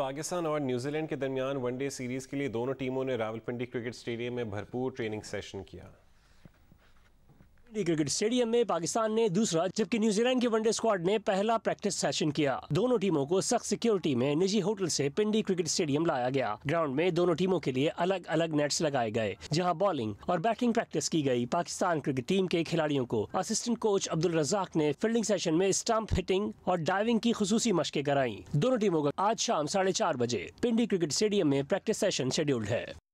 पाकिस्तान और न्यूजीलैंड के दरमियान वनडे सीरीज के लिए दोनों टीमों ने रावलपिंडी क्रिकेट स्टेडियम में भरपूर ट्रेनिंग सेशन किया टी क्रिकेट स्टेडियम में पाकिस्तान ने दूसरा जबकि न्यूजीलैंड के वनडे स्क्वाड ने पहला प्रैक्टिस सेशन किया दोनों टीमों को सख्त सिक्योरिटी में निजी होटल से पिंडी क्रिकेट स्टेडियम लाया गया ग्राउंड में दोनों टीमों के लिए अलग अलग नेट्स लगाए गए जहां बॉलिंग और बैटिंग प्रैक्टिस की गई पाकिस्तान क्रिकेट टीम के खिलाड़ियों को असिस्टेंट कोच अब्दुल रजाक ने फील्डिंग सेशन में स्टम्प हिटिंग और डाइविंग की खसूसी मशकें कराई दोनों टीमों का आज शाम साढ़े चार बजे पिंडी क्रिकेट स्टेडियम में प्रैक्टिस सेशन शेड्यूल्ड है